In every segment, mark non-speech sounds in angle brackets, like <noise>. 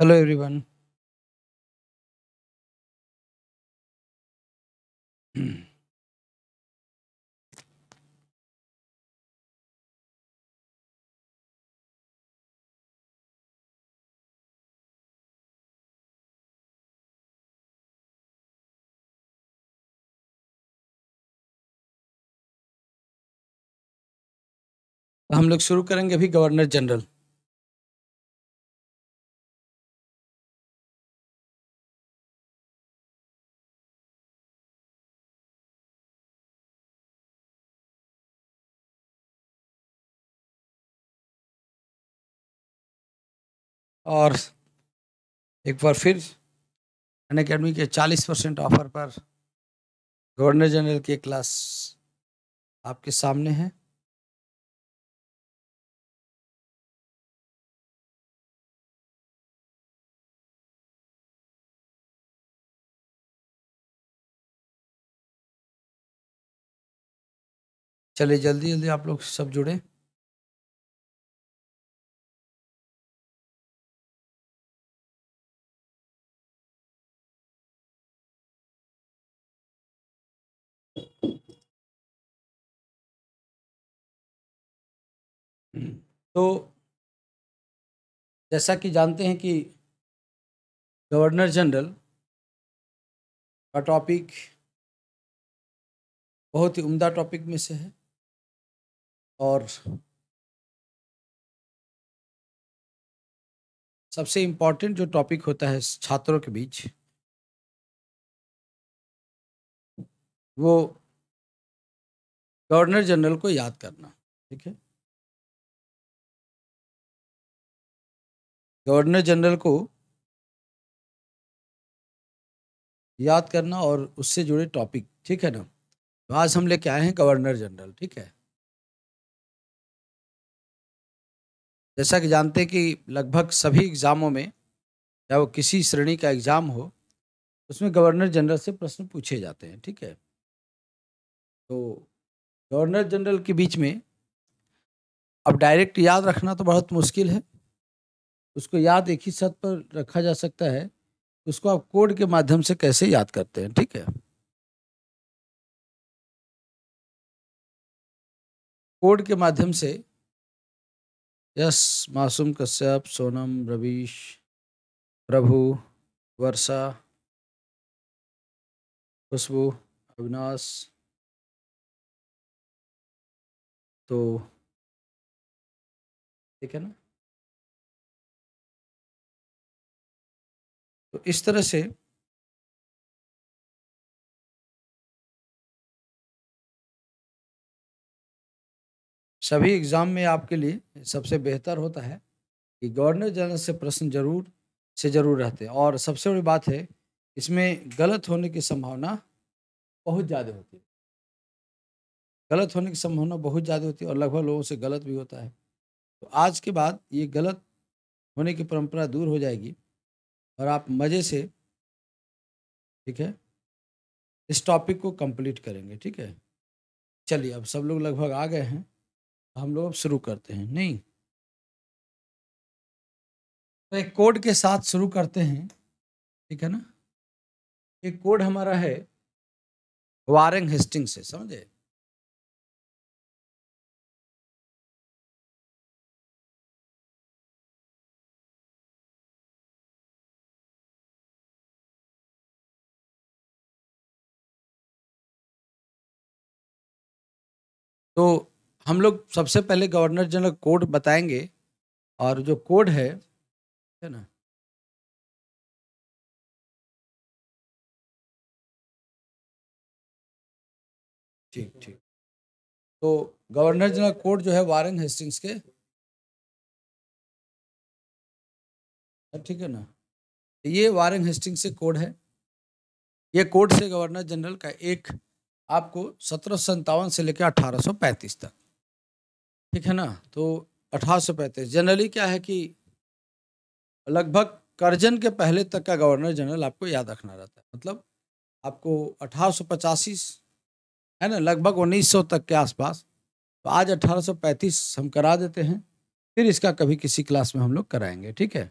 hello everyone हम लोग शुरू करेंगे अभी गवर्नर जनरल और एक बार फिर अन अकेडमी के 40 परसेंट ऑफर पर गवर्नर जनरल के क्लास आपके सामने है चलिए जल्दी जल्दी आप लोग सब जुड़े तो जैसा कि जानते हैं कि गवर्नर जनरल का टॉपिक बहुत ही उम्दा टॉपिक में से है और सबसे इम्पॉर्टेंट जो टॉपिक होता है छात्रों के बीच वो गवर्नर जनरल को याद करना ठीक है गवर्नर जनरल को याद करना और उससे जुड़े टॉपिक ठीक है ना तो आज हम लेके आए हैं गवर्नर जनरल ठीक है जैसा कि जानते हैं कि लगभग सभी एग्ज़ामों में या वो किसी श्रेणी का एग्ज़ाम हो उसमें गवर्नर जनरल से प्रश्न पूछे जाते हैं ठीक है तो गवर्नर जनरल के बीच में अब डायरेक्ट याद रखना तो बहुत मुश्किल है उसको याद एक ही छत पर रखा जा सकता है उसको आप कोड के माध्यम से कैसे याद करते हैं ठीक है कोड के माध्यम से यस मासूम कश्यप सोनम रवीश प्रभु वर्षा खुशबू अविनाश तो ठीक है ना तो इस तरह से सभी एग्ज़ाम में आपके लिए सबसे बेहतर होता है कि गवर्नर जनरल से प्रश्न जरूर से ज़रूर रहते हैं और सबसे बड़ी बात है इसमें गलत होने की संभावना बहुत ज़्यादा होती है गलत होने की संभावना बहुत ज़्यादा होती है और लगभग लोगों से गलत भी होता है तो आज के बाद ये गलत होने की परंपरा दूर हो जाएगी और आप मज़े से ठीक है इस टॉपिक को कंप्लीट करेंगे ठीक है चलिए अब सब लोग लगभग आ गए हैं तो हम लोग अब शुरू करते हैं नहीं तो एक कोड के साथ शुरू करते हैं ठीक है ना एक कोड हमारा है वारंग हेस्टिंग से समझे तो हम लोग सबसे पहले गवर्नर जनरल कोड बताएंगे और जो कोड है है ना ठीक ठीक तो गवर्नर जनरल कोड जो है वारन हेस्टिंग्स के हाँ, ठीक है ना ये वारन हेस्टिंग्स से कोड है ये कोड से गवर्नर जनरल का एक आपको सत्रह से लेकर अठारह तक ठीक है ना तो अठारह जनरली क्या है कि लगभग करजन के पहले तक का गवर्नर जनरल आपको याद रखना रहता है मतलब आपको अठारह है ना लगभग 1900 तक के आसपास तो आज 1835 हम करा देते हैं फिर इसका कभी किसी क्लास में हम लोग कराएंगे ठीक है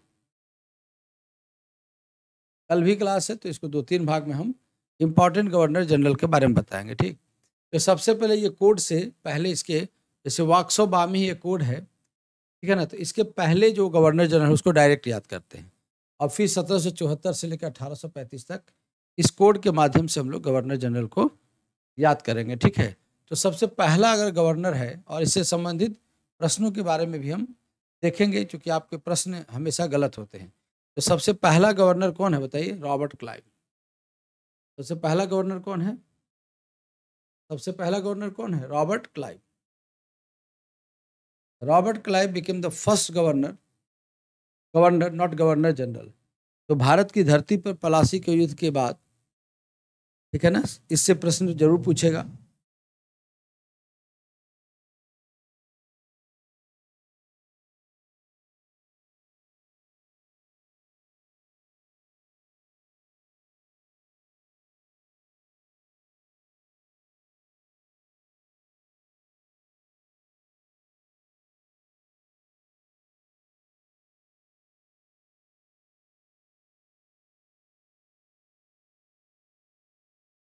कल भी क्लास है तो इसको दो तीन भाग में हम इम्पॉर्टेंट गवर्नर जनरल के बारे में बताएंगे ठीक तो सबसे पहले ये कोड से पहले इसके जैसे वाक्सो बामी ये कोड है ठीक है ना तो इसके पहले जो गवर्नर जनरल उसको डायरेक्ट याद करते हैं और फिर सत्रह से लेकर अठारह तक इस कोड के माध्यम से हम लोग गवर्नर जनरल को याद करेंगे ठीक है तो सबसे पहला अगर गवर्नर है और इससे संबंधित प्रश्नों के बारे में भी हम देखेंगे क्योंकि आपके प्रश्न हमेशा गलत होते हैं तो सबसे पहला गवर्नर कौन है बताइए रॉबर्ट क्लाइव सबसे पहला गवर्नर कौन है सबसे पहला गवर्नर कौन है Robert Clive Robert Clive became the first governor governor not governor general तो भारत की धरती पर पलासी के युद्ध के बाद ठीक है ना इससे प्रश्न जरूर पूछेगा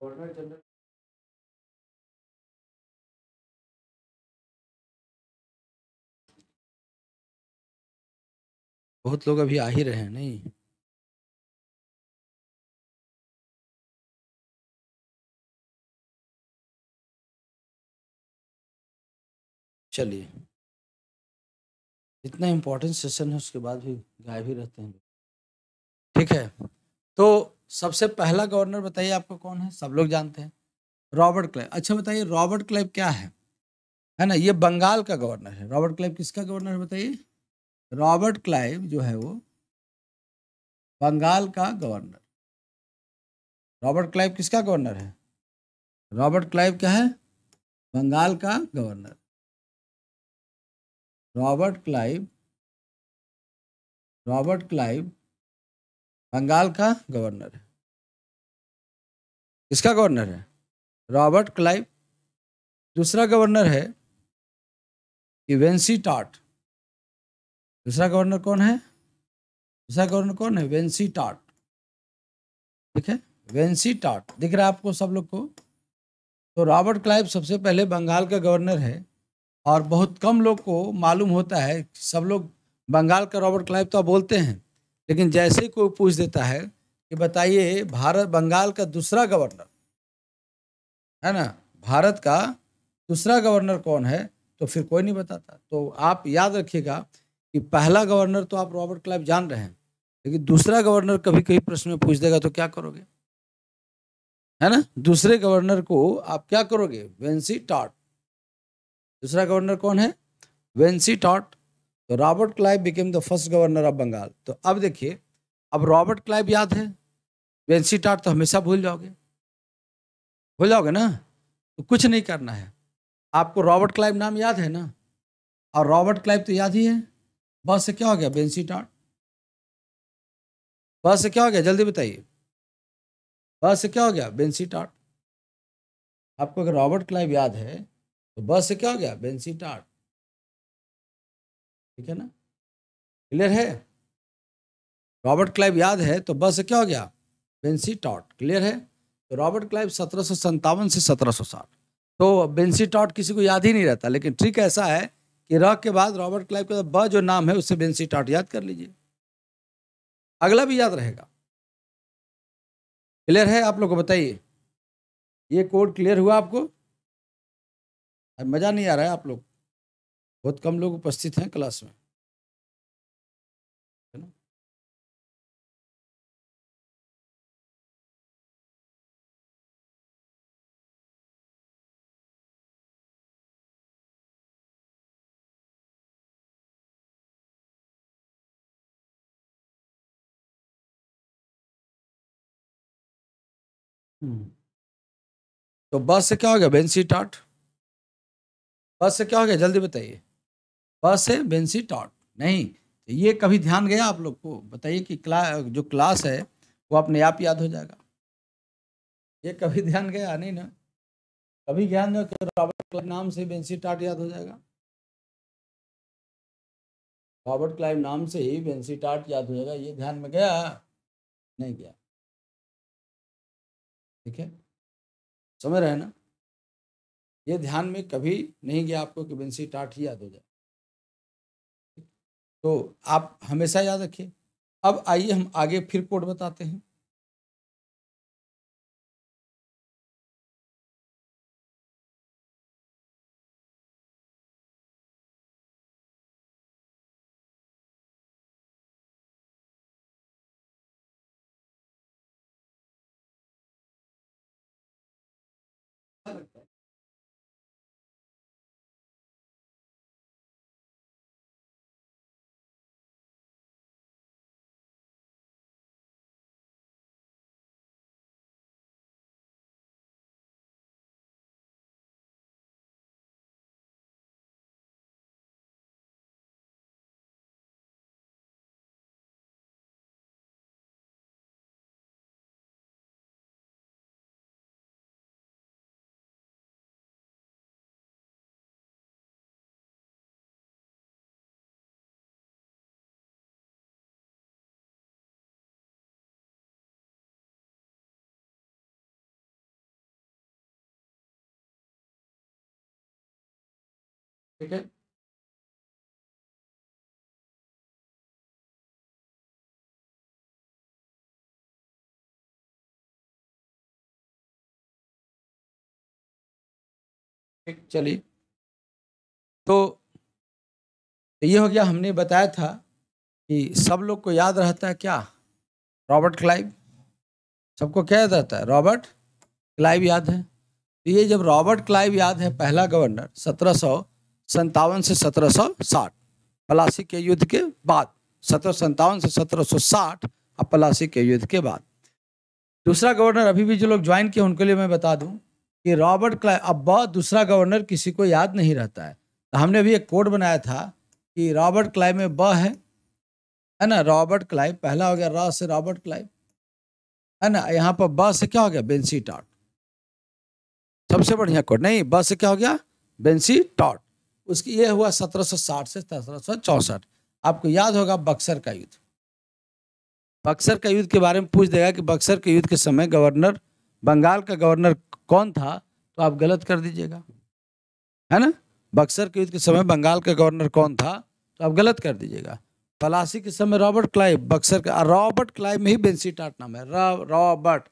गवर्नर जनरल बहुत लोग अभी आ ही रहे हैं नहीं चलिए इतना इम्पोर्टेंट सेशन है उसके बाद भी गायब ही रहते हैं ठीक है तो सबसे पहला गवर्नर बताइए आपको कौन है सब लोग जानते हैं रॉबर्ट क्लाइव अच्छा बताइए रॉबर्ट क्लाइव क्या है है ना ये बंगाल का गवर्नर है रॉबर्ट क्लाइव किसका गवर्नर है बताइए रॉबर्ट क्लाइव जो है वो बंगाल का गवर्नर रॉबर्ट क्लाइव किसका गवर्नर है रॉबर्ट क्लाइव क्या है बंगाल का governor Robert Clive Robert Clive Bengal का गवर्नर है किसका गवर्नर है रॉबर्ट क्लाइव दूसरा गवर्नर है वेंसी टाट दूसरा गवर्नर कौन है दूसरा गवर्नर कौन है वेंसी टाट ठीक है वेंसी टाट दिख रहा है आपको सब लोग को तो रॉबर्ट क्लाइव सबसे पहले बंगाल का गवर्नर है और बहुत कम लोग को मालूम होता है सब लोग बंगाल का रॉबर्ट क्लाइव तो बोलते हैं लेकिन जैसे ही कोई पूछ देता है कि बताइए भारत बंगाल का दूसरा गवर्नर है ना भारत का दूसरा गवर्नर कौन है तो फिर कोई नहीं बताता तो आप याद रखिएगा कि पहला गवर्नर तो आप रॉबर्ट क्लाइव जान रहे हैं लेकिन दूसरा गवर्नर कभी कभी प्रश्न में पूछ देगा तो क्या करोगे है ना दूसरे गवर्नर को आप क्या करोगे वेंसी टॉट दूसरा गवर्नर कौन है वेंसी टॉट तो Robert Clive became the first governor of Bengal तो अब देखिए अब रॉबर्ट क्लाइव याद है वेंसी टाट तो हमेशा भूल जाओगे भूल जाओगे ना तो कुछ नहीं करना है आपको रॉबर्ट क्लाइव नाम याद है ना और रॉबर्ट क्लाइव तो याद ही है बस से क्या हो गया बेंसी टाट बस से क्या हो गया जल्दी बताइए बस से क्या हो गया बेंसी टाट आपको अगर रॉबर्ट क्लाइव याद है तो बस से क्या हो गया बेंसी टाट ठीक है ना क्लियर है रॉबर्ट क्लाइव याद है तो बस क्या हो गया बेंसी टॉट क्लियर है तो रॉबर्ट क्लाइव सत्रह से सत्रह तो बेंसी टॉट किसी को याद ही नहीं रहता लेकिन ट्रिक ऐसा है कि र के बाद रॉबर्ट क्लाइव का ब जो नाम है उससे बेंसी टॉट याद कर लीजिए अगला भी याद रहेगा क्लियर है आप लोग को बताइए ये कोड क्लियर हुआ आपको मज़ा नहीं आ रहा है आप लोग बहुत कम लोग उपस्थित हैं क्लास में है ना हम्म। तो बस से क्या हो गया बेंसी टाट बस से क्या हो गया जल्दी बताइए बस है बेंसी टॉट नहीं तो ये कभी ध्यान गया आप लोग को बताइए कि क्ला जो क्लास है वो अपने आप याद हो जाएगा ये कभी ध्यान गया नहीं ना कभी ज्ञान दो तो रॉबर्ट क्लाइव नाम से बेंसी टाट याद हो जाएगा रॉबर्ट क्लाइव नाम से ही बेंसी टाट याद हो जाएगा ये ध्यान में गया नहीं गया ठीक है समझ रहे ना ये ध्यान में कभी नहीं गया आपको कि बेंसी टाट ही याद हो जाए तो आप हमेशा याद रखिए अब आइए हम आगे फिर कोड बताते हैं ठीक है ठीक चलिए तो ये हो गया हमने बताया था कि सब लोग को याद रहता है क्या रॉबर्ट क्लाइव सबको क्या याद रहता है रॉबर्ट क्लाइव याद है तो ये जब रॉबर्ट क्लाइव याद है पहला गवर्नर सत्रह सौ संतावन से सत्रह सौ साठ पलासी के युद्ध के बाद सत्रह संतावन से सत्रह सौ साठ और पलासी के युद्ध के बाद दूसरा गवर्नर अभी भी जो लोग ज्वाइन किए उनके लिए मैं बता दूं कि रॉबर्ट क्लाइव अब बहुत दूसरा गवर्नर किसी को याद नहीं रहता है तो हमने अभी एक कोड बनाया था कि रॉबर्ट क्लाइव में ब है है ना रॉबर्ट क्लाइव पहला हो गया रॉ से रॉबर्ट क्लाइव है ना यहाँ पर ब से क्या हो गया बेंसी टॉट सबसे बढ़िया कोड नहीं ब से क्या हो गया बेंसी टॉट उसकी यह हुआ 1760 से सत्रह आपको याद होगा बक्सर का युद्ध बक्सर का युद्ध के बारे में पूछ देगा कि बक्सर के युद्ध के समय गवर्नर बंगाल का गवर्नर कौन था तो आप गलत कर दीजिएगा है ना बक्सर के युद्ध के समय बंगाल का गवर्नर कौन था तो आप गलत कर दीजिएगा पलासी के समय रॉबर्ट क्लाइव बक्सर का रॉबर्ट क्लाइव में ही टाट नाम है रॉबर्ट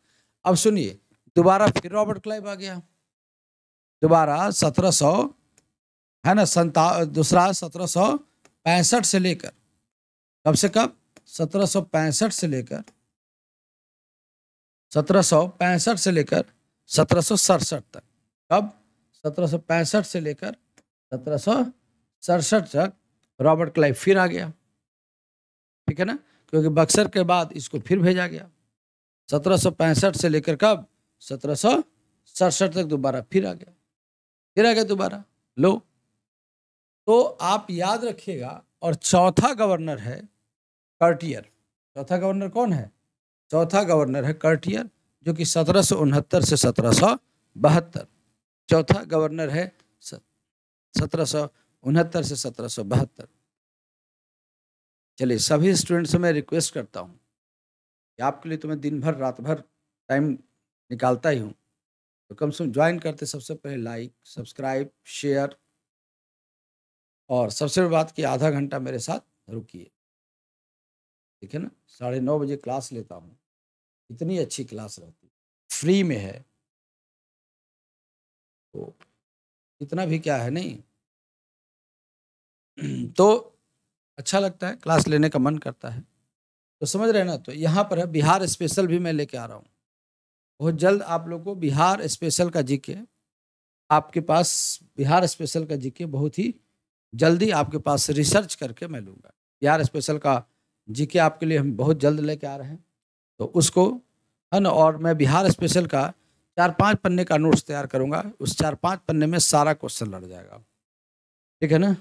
अब सुनिए दोबारा फिर रॉबर्ट क्लाइव आ गया दोबारा सत्रह सौ है ना संता दूसरा सत्रह सौ पैंसठ से लेकर कब से कब सत्रह सौ पैंसठ से लेकर सत्रह सौ पैंसठ से लेकर सत्रह सौ सड़सठ तक कब सत्रह सौ पैंसठ से लेकर सत्रह सौ सड़सठ तक रॉबर्ट क्लाइव फिर आ गया ठीक है ना क्योंकि बक्सर के बाद इसको फिर भेजा गया सत्रह सौ पैंसठ से लेकर कब सत्रह सौ सड़सठ तक दोबारा फिर आ गया फिर आ गया दोबारा लो तो आप याद रखिएगा और चौथा गवर्नर है कर्टियर चौथा गवर्नर कौन है चौथा गवर्नर है कर्टियर जो कि सत्रह सौ उनहत्तर से सत्रह सौ बहत्तर चौथा गवर्नर है सत्रह सौ उनहत्तर से सत्रह सौ बहत्तर चलिए सभी स्टूडेंट्स से मैं रिक्वेस्ट करता हूँ आपके लिए तो मैं दिन भर रात भर टाइम निकालता ही हूँ तो कम से कम ज्वाइन करते सबसे पहले लाइक सब्सक्राइब शेयर और सबसे बड़ी बात कि आधा घंटा मेरे साथ रुकिए ठीक है ना साढ़े नौ बजे क्लास लेता हूँ इतनी अच्छी क्लास रहती फ्री में है तो इतना भी क्या है नहीं तो अच्छा लगता है क्लास लेने का मन करता है तो समझ रहे ना तो यहाँ पर है बिहार स्पेशल भी मैं लेके आ रहा हूँ बहुत जल्द आप लोग को बिहार स्पेशल का जीके आपके पास बिहार स्पेशल का जीके बहुत ही जल्दी आपके पास रिसर्च करके मैं लूँगा यार स्पेशल का जी के आपके लिए हम बहुत जल्द लेके आ रहे हैं तो उसको है ना और मैं बिहार स्पेशल का चार पांच पन्ने का नोट्स तैयार करूँगा उस चार पांच पन्ने में सारा क्वेश्चन लड़ जाएगा ठीक है ना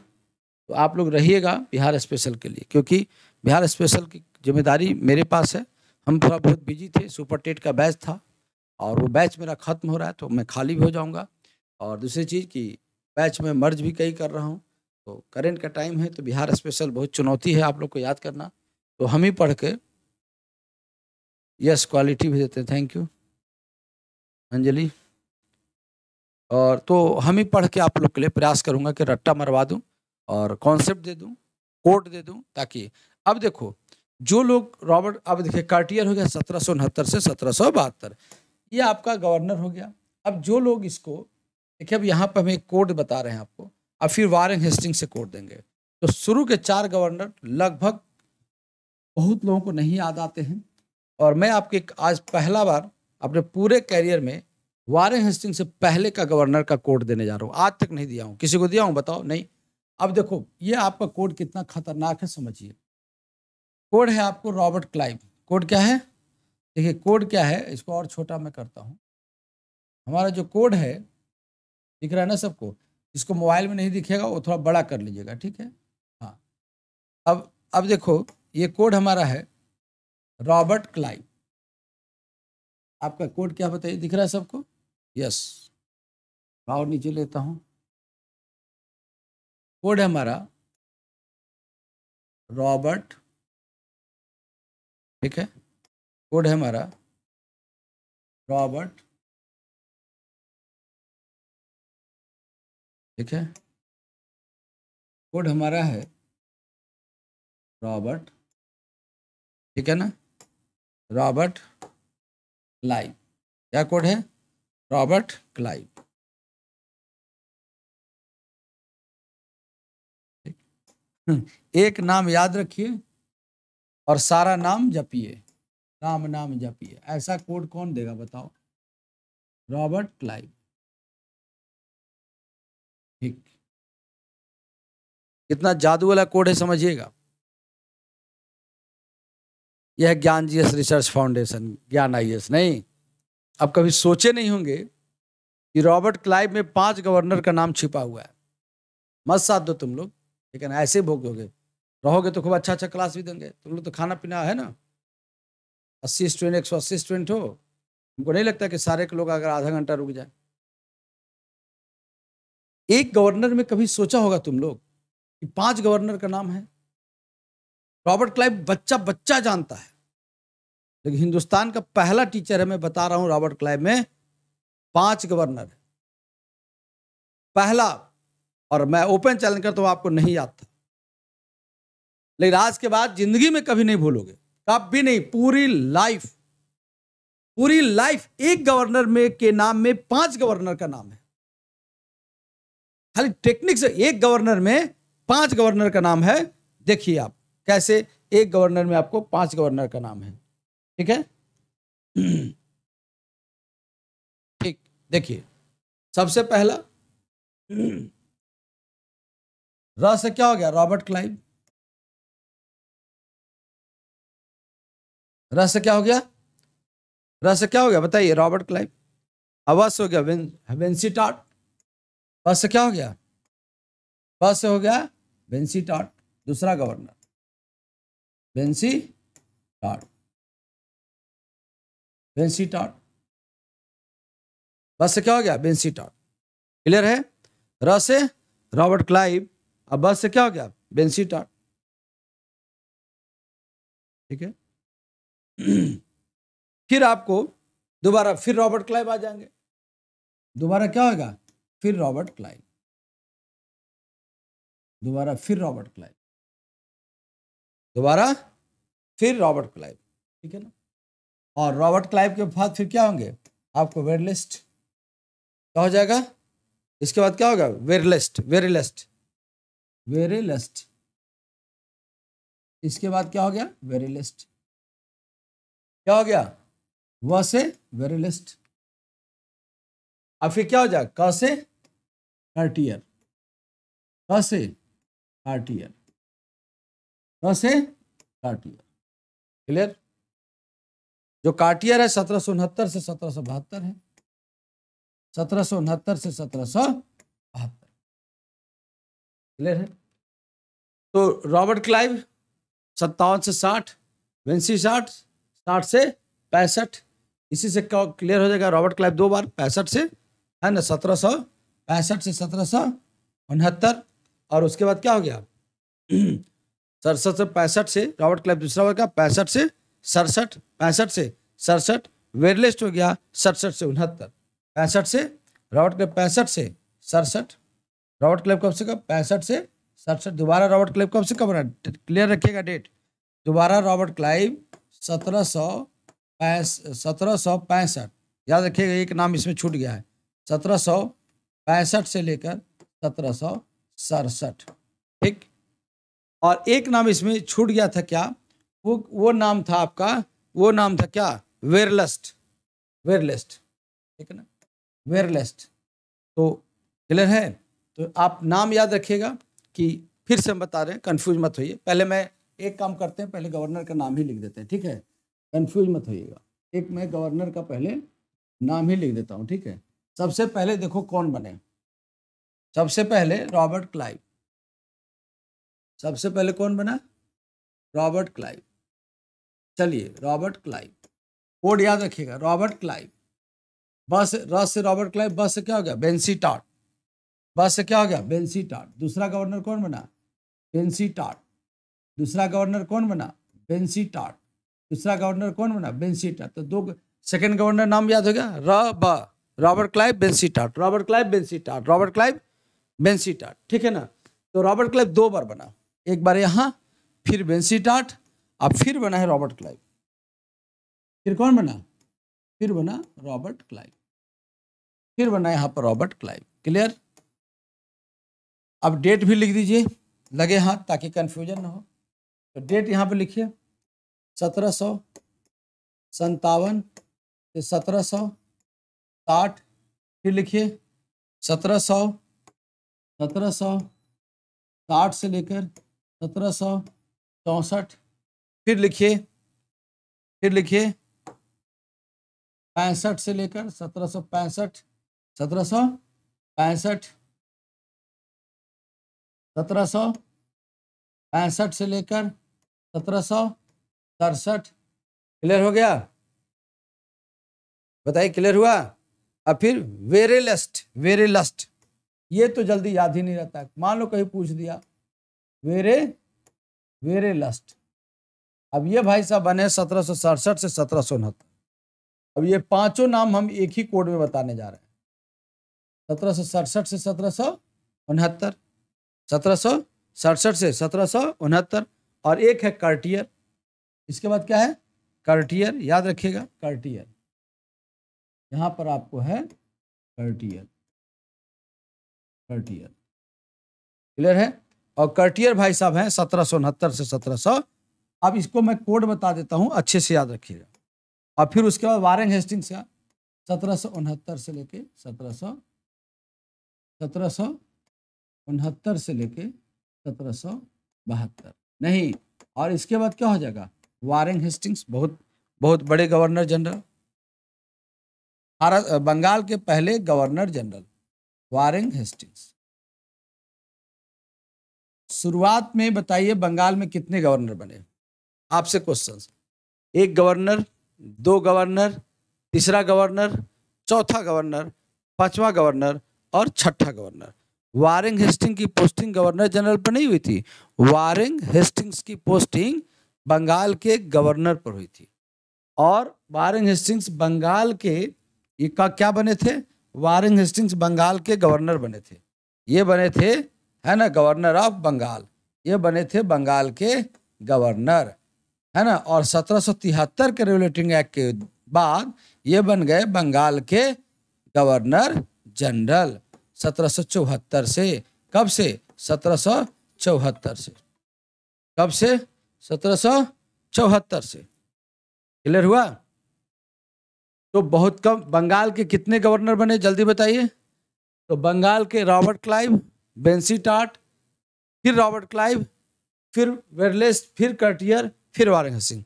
तो आप लोग रहिएगा बिहार स्पेशल के लिए क्योंकि बिहार स्पेशल की जिम्मेदारी मेरे पास है हम थोड़ा बहुत बिजी थे सुपर टेट का बैच था और वो बैच मेरा ख़त्म हो रहा है तो मैं खाली भी हो जाऊँगा और दूसरी चीज़ कि बैच में मर्ज भी कई कर रहा हूँ तो करंट का टाइम है तो बिहार स्पेशल बहुत चुनौती है आप लोग को याद करना तो हम ही पढ़ के यस क्वालिटी भी देते हैं थैंक यू अंजलि और तो हम ही पढ़ के आप लोग के लिए प्रयास करूँगा कि रट्टा मरवा दूँ और कॉन्सेप्ट दे दूँ कोड दे दूँ ताकि अब देखो जो लोग रॉबर्ट अब देखिए कार्टियर हो गया सत्रह से सत्रह ये आपका गवर्नर हो गया अब जो लोग इसको देखिए अब यहाँ पर हम एक कोड बता रहे हैं आपको अब फिर वारेन हेस्टिंग से कोर्ट देंगे तो शुरू के चार गवर्नर लगभग बहुत लोगों को नहीं याद आते हैं और मैं आपके आज पहला बार अपने पूरे कैरियर में वारेन हेस्टिंग से पहले का गवर्नर का कोर्ट देने जा रहा हूँ आज तक नहीं दिया हूँ किसी को दिया हूँ बताओ नहीं अब देखो ये आपका कोड कितना खतरनाक है समझिए कोड है आपको रॉबर्ट क्लाइव कोड क्या है देखिए कोड क्या है इसको और छोटा मैं करता हूँ हमारा जो कोड है दिख रहा है ना सबको इसको मोबाइल में नहीं दिखेगा वो थोड़ा बड़ा कर लीजिएगा ठीक है हाँ अब अब देखो ये कोड हमारा है रॉबर्ट क्लाइव आपका कोड क्या बताइए दिख रहा है सबको यस और नीचे लेता हूँ कोड है हमारा रॉबर्ट ठीक है कोड है हमारा रॉबर्ट ठीक है कोड हमारा है रॉबर्ट ठीक है ना रॉबर्ट क्लाइव क्या कोड है रॉबर्ट हम्म, क्लाइव एक नाम याद रखिए और सारा नाम जपिए राम नाम जपिए ऐसा कोड कौन देगा बताओ रॉबर्ट क्लाइव ठीक कितना जादू वाला कोड है समझिएगा यह ज्ञान जी एस रिसर्च फाउंडेशन ज्ञान आई एस नहीं आप कभी सोचे नहीं होंगे कि रॉबर्ट क्लाइव में पांच गवर्नर का नाम छिपा हुआ है मत साथ दो तुम लोग लेकिन ऐसे भोगोगे रहोगे तो खूब अच्छा अच्छा क्लास भी देंगे तुम लोग तो खाना पीना है ना अस्सी स्टूडेंट एक सौ अस्सी स्टूडेंट हो हमको नहीं लगता कि सारे के लोग अगर आधा घंटा रुक जाए एक गवर्नर में कभी सोचा होगा तुम लोग कि पांच गवर्नर का नाम है रॉबर्ट क्लाइव बच्चा बच्चा जानता है लेकिन हिंदुस्तान का पहला टीचर है मैं बता रहा हूं रॉबर्ट क्लाइव में पांच गवर्नर पहला और मैं ओपन चैलेंज करता हूं आपको नहीं याद था लेकिन आज के बाद जिंदगी में कभी नहीं भूलोगे भी नहीं पूरी लाइफ पूरी लाइफ एक गवर्नर में के नाम में पांच गवर्नर का नाम है खाली टेक्निक से एक गवर्नर में पांच गवर्नर का नाम है देखिए आप कैसे एक गवर्नर में आपको पांच गवर्नर का नाम है ठीक है <clears throat> ठीक देखिए सबसे पहला <clears throat> रस क्या हो गया रॉबर्ट क्लाइव रस क्या हो गया रस क्या हो गया बताइए रॉबर्ट क्लाइव अवश्य हो गया वेंसीटाट बस से क्या हो गया बस से हो गया बेंसी टॉट दूसरा गवर्नर बेंसी टॉट बेंसी टॉट बस से क्या हो गया बेंसी टॉट क्लियर है रसे रॉबर्ट क्लाइव अब बस से क्या हो गया बेंसी टॉट ठीक है <clears throat> फिर आपको दोबारा फिर रॉबर्ट क्लाइव आ जाएंगे दोबारा क्या होगा फिर रॉबर्ट क्लाइव दोबारा फिर रॉबर्ट क्लाइव दोबारा फिर रॉबर्ट क्लाइव ठीक है ना और रॉबर्ट क्लाइव के बाद फिर क्या होंगे आपको वेरलिस्ट क्या हो जाएगा इसके बाद क्या होगा वेरलिस्ट वेरलिस्ट वेरेलिस्ट इसके बाद क्या हो गया वेरेलिस्ट क्या हो गया व से वेरेलिस्ट अब फिर क्या हो जाएगा क से हर ईयर क से हर ईयर क से हर ईयर क्लियर जो कार्टियर है सत्रह सौ उनहत्तर से सत्रह सौ बहत्तर है सत्रह सौ उनहत्तर से सत्रह सौ बहत्तर क्लियर है तो रॉबर्ट क्लाइव सत्तावन से साठ विंसी साठ साठ से पैंसठ इसी से क्लियर हो जाएगा रॉबर्ट क्लाइव दो बार पैंसठ से है ना सत्रह सौ पैंसठ से सत्रह सौ उनहत्तर और उसके बाद क्या हो गया <clears throat> सड़सठ से पैंसठ से रॉबर्ट क्लाइव दूसरा वर्ग का पैंसठ से सड़सठ पैंसठ से सड़सठ वेरलिस्ट हो गया सड़सठ से उनहत्तर पैंसठ से रॉबर्ट क्लाइव पैंसठ से सड़सठ रॉबर्ट क्लाइव कब से कब पैंसठ से सड़सठ दोबारा रॉबर्ट क्लाइव कब से कब रहा क्लियर रखिएगा डेट दोबारा रॉबर्ट क्लाइव सत्रह सौ पैंस सत्रह सौ पैंसठ याद रखिएगा एक नाम इसमें छूट गया है सत्रह सौ पैंसठ से लेकर सत्रह सौ सड़सठ ठीक और एक नाम इसमें छूट गया था क्या वो वो नाम था आपका वो नाम था क्या वेरलस्ट वेरलेस्ट ठीक है ना वेरलेस्ट तो क्लियर है तो आप नाम याद रखिएगा कि फिर से हम बता रहे हैं कन्फ्यूज मत होइए पहले मैं एक काम करते हैं पहले गवर्नर का नाम ही लिख देते हैं ठीक है कन्फ्यूज मत होइएगा एक मैं गवर्नर का पहले नाम ही लिख देता हूँ ठीक है सबसे पहले देखो कौन बने सबसे पहले रॉबर्ट क्लाइव सबसे पहले कौन बना रॉबर्ट क्लाइव चलिए रॉबर्ट क्लाइव कोड याद रखिएगा रॉबर्ट क्लाइव बस रस से रॉबर्ट क्लाइव बस से क्या हो गया बेंसी टाट बस से क्या हो गया बेंसी टाट दूसरा गवर्नर कौन बना बेंसी टाट दूसरा गवर्नर कौन बना बेंसी टाट दूसरा गवर्नर कौन बना बेंसी टाट तो दो सेकेंड गवर्नर नाम याद हो गया र Robert Clive बेंसीटाट Robert Clive बेंसीटाट Robert Clive बेंसीटाट ठीक है ना तो रॉबर्ट क्लाइव दो बार बना एक बार यहाँ फिर बेंसीटाट अब फिर बना है रॉबर्ट क्लाइव फिर कौन बना फिर बना रॉबर्ट क्लाइव फिर बना यहाँ पर रॉबर्ट क्लाइव क्लियर अब डेट भी लिख दीजिए लगे हाथ ताकि कन्फ्यूजन ना हो तो डेट यहाँ पर लिखिए सत्रह सौ संतावन से सत्रह सौ साठ फिर लिखिए सत्रह सौ सत्रह सौ साठ से लेकर सत्रह सौ चौसठ फिर लिखिए फिर लिखिए पैंसठ से लेकर सत्रह सौ पैंसठ सत्रह सौ पैंसठ सत्रह सौ पैंसठ से लेकर सत्रह सौ सड़सठ क्लियर हो गया बताइए क्लियर हुआ और फिर वेरे लस्ट वेरे लस्ट ये तो जल्दी याद ही नहीं रहता मान लो कहीं पूछ दिया वेरे वेरे लस्ट अब ये भाई साहब बने सत्रह सौ सड़सठ से सत्रह सौ उनहत्तर अब ये पांचों नाम हम एक ही कोड में बताने जा रहे हैं सत्रह सौ सड़सठ से सत्रह सौ उनहत्तर सत्रह सौ सड़सठ से सत्रह सौ उनहत्तर और एक है कार्टियर इसके बाद क्या है कार्टियर याद रखिएगा कार्टियर यहाँ पर आपको है कर्टियर कर्टियर क्लियर है और कर्टियर भाई साहब हैं सत्रह सौ उनहत्तर से सत्रह सौ अब इसको मैं कोड बता देता हूँ अच्छे से याद रखिएगा और फिर उसके बाद वारेंग हेस्टिंग्स का सत्रह से लेके सत्रह सौ सत्रह सौ उनहत्तर से लेके सत्रह सौ बहत्तर नहीं और इसके बाद क्या हो जाएगा वारेंग हेस्टिंग्स बहुत बहुत बड़े गवर्नर जनरल भारत बंगाल के पहले गवर्नर जनरल वारिंग हेस्टिंग्स शुरुआत में बताइए बंगाल में कितने गवर्नर बने आपसे क्वेश्चन एक गवर्नर दो गवर्नर तीसरा गवर्नर चौथा गवर्नर पांचवा गवर्नर और छठा गवर्नर वारिंग हेस्टिंग की पोस्टिंग गवर्नर जनरल पर नहीं हुई थी वारिंग हेस्टिंग्स की पोस्टिंग बंगाल के गवर्नर पर हुई थी और वारिंग हेस्टिंग्स बंगाल के ये का क्या बने थे वारिंग हेस्टिंग्स बंगाल के गवर्नर बने थे ये बने थे है ना गवर्नर ऑफ बंगाल ये बने थे बंगाल के गवर्नर है ना और तिहत्तर के रेगुलेटिंग एक्ट के बाद ये बन गए बंगाल के गवर्नर जनरल चौहत्तर से कब से चौहत्तर से कब से चौहत्तर से क्लियर हुआ तो बहुत कम बंगाल के कितने गवर्नर बने जल्दी बताइए तो बंगाल के रॉबर्ट क्लाइव बेंसी टाट फिर रॉबर्ट क्लाइव फिर वेरलेस फिर कर्टियर फिर वारंग सिंह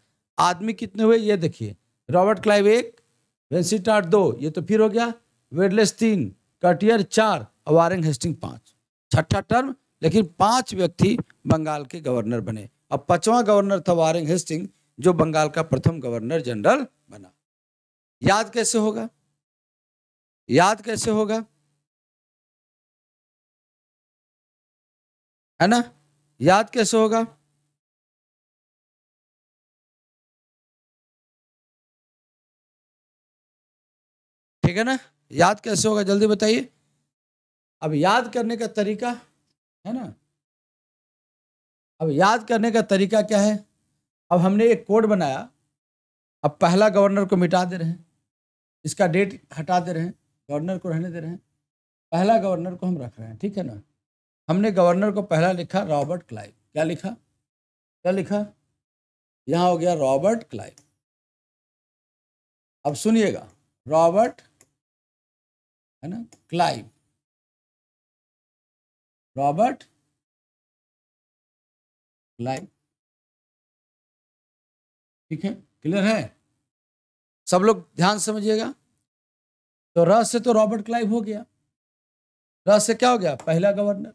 आदमी कितने हुए ये देखिए रॉबर्ट क्लाइव एक बेंसी टाट दो ये तो फिर हो गया वेरलेस तीन कर्टियर चार और वारंग हेस्टिंग पाँच छठा टर्म लेकिन पांच व्यक्ति बंगाल के गवर्नर बने अब पांचवा गवर्नर था वारिंग हेस्टिंग जो बंगाल का प्रथम गवर्नर जनरल बना याद कैसे होगा याद कैसे होगा है ना याद कैसे होगा ठीक है ना याद कैसे होगा जल्दी बताइए अब याद करने का तरीका है ना अब याद करने का तरीका क्या है अब हमने एक कोड बनाया अब पहला गवर्नर को मिटा दे रहे हैं इसका डेट हटा दे रहे हैं गवर्नर को रहने दे रहे हैं पहला गवर्नर को हम रख रहे हैं ठीक है ना हमने गवर्नर को पहला लिखा रॉबर्ट क्लाइव क्या लिखा क्या लिखा यहाँ हो गया रॉबर्ट क्लाइव अब सुनिएगा रॉबर्ट है ना क्लाइव रॉबर्ट क्लाइव ठीक है क्लियर है सब लोग ध्यान समझिएगा तो रहस्य तो रॉबर्ट क्लाइव हो गया रहस्य क्या हो गया पहला गवर्नर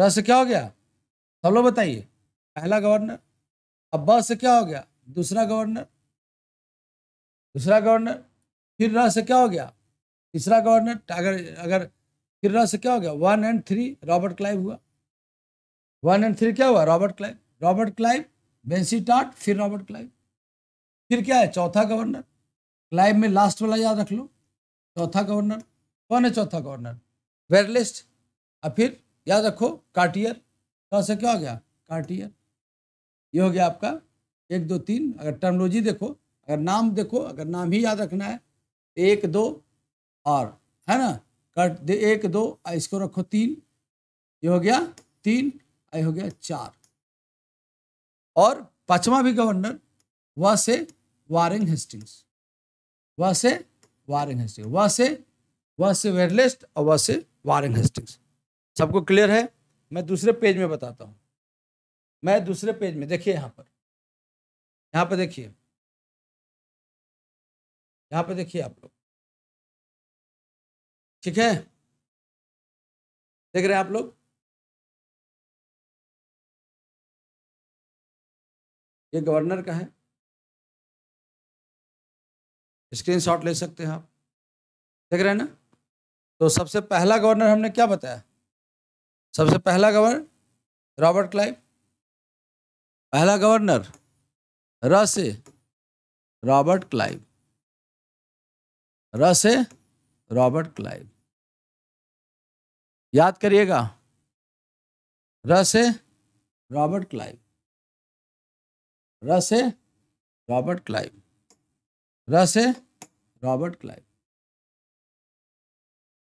रहस्य क्या हो गया सब लोग बताइए पहला गवर्नर अब ब से क्या हो गया दूसरा गवर्नर दूसरा गवर्नर फिर रस से क्या हो गया तीसरा गवर्नर अगर अगर फिर र से क्या हो गया one and three Robert Clive हुआ वन एंड थ्री क्या हुआ रॉबर्ट क्लाइव रॉबर्ट क्लाइव बेंसी टाट फिर रॉबर्ट क्लाइव फिर क्या है चौथा गवर्नर क्लाइव में लास्ट वाला याद रख लो चौथा गवर्नर कौन है चौथा गवर्नर वेरलिस्ट और फिर याद रखो कार्टियर तो से क्या हो गया कार्टियर ये हो गया आपका एक दो तीन अगर टर्मोलॉजी देखो अगर नाम देखो अगर नाम ही याद रखना है एक दो और है ना कट एक दो इसको रखो तीन ये हो गया तीन आई हो गया चार और पांचवा भी गवर्नर वह से वारिंग हेस्टिंग्स वह से वारिंग हेस्टिंग व से वह से वेरलेस्ट और वह से वारिंग हेस्टिंग्स सबको क्लियर है मैं दूसरे पेज में बताता हूँ मैं दूसरे पेज में देखिए यहाँ पर यहाँ पर देखिए यहाँ पर देखिए आप लोग ठीक है देख रहे हैं आप लोग ये गवर्नर का है स्क्रीनशॉट ले सकते हैं आप देख रहे हैं ना तो सबसे पहला गवर्नर हमने क्या बताया सबसे पहला गवर्नर रॉबर्ट क्लाइव पहला गवर्नर र से रॉबर्ट क्लाइव र से रॉबर्ट क्लाइव याद करिएगा र से रॉबर्ट क्लाइव र से रॉबर्ट क्लाइव रस है रॉबर्ट क्लाइव